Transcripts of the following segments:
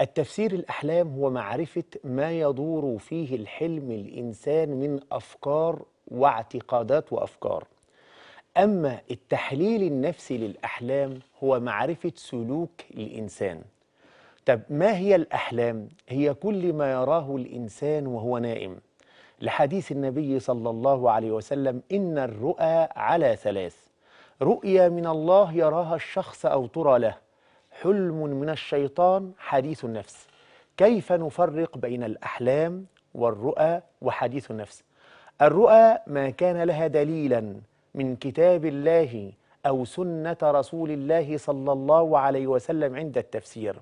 التفسير الأحلام هو معرفة ما يدور فيه الحلم الإنسان من أفكار واعتقادات وأفكار أما التحليل النفسي للأحلام هو معرفة سلوك الإنسان طب ما هي الأحلام؟ هي كل ما يراه الإنسان وهو نائم لحديث النبي صلى الله عليه وسلم إن الرؤى على ثلاث رؤيا من الله يراها الشخص أو ترى له حلم من الشيطان حديث النفس كيف نفرق بين الأحلام والرؤى وحديث النفس الرؤى ما كان لها دليلا من كتاب الله أو سنة رسول الله صلى الله عليه وسلم عند التفسير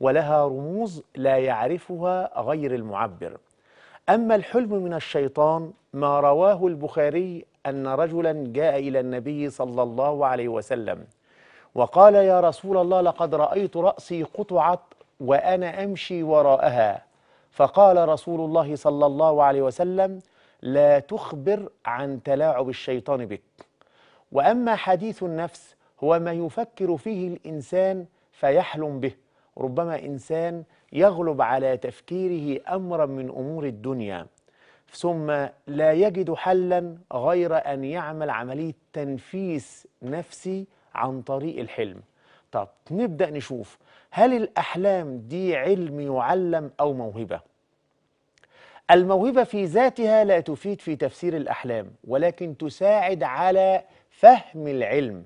ولها رموز لا يعرفها غير المعبر أما الحلم من الشيطان ما رواه البخاري أن رجلا جاء إلى النبي صلى الله عليه وسلم وقال يا رسول الله لقد رأيت رأسي قطعت وأنا أمشي وراءها فقال رسول الله صلى الله عليه وسلم لا تخبر عن تلاعب الشيطان بك وأما حديث النفس هو ما يفكر فيه الإنسان فيحلم به ربما إنسان يغلب على تفكيره أمرا من أمور الدنيا ثم لا يجد حلا غير أن يعمل عملية تنفيس نفسي عن طريق الحلم طب نبدأ نشوف هل الأحلام دي علم يعلم أو موهبة؟ الموهبة في ذاتها لا تفيد في تفسير الأحلام ولكن تساعد على فهم العلم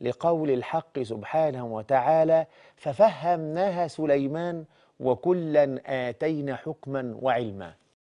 لقول الحق سبحانه وتعالى ففهمناها سليمان وكلا آتينا حكما وعلما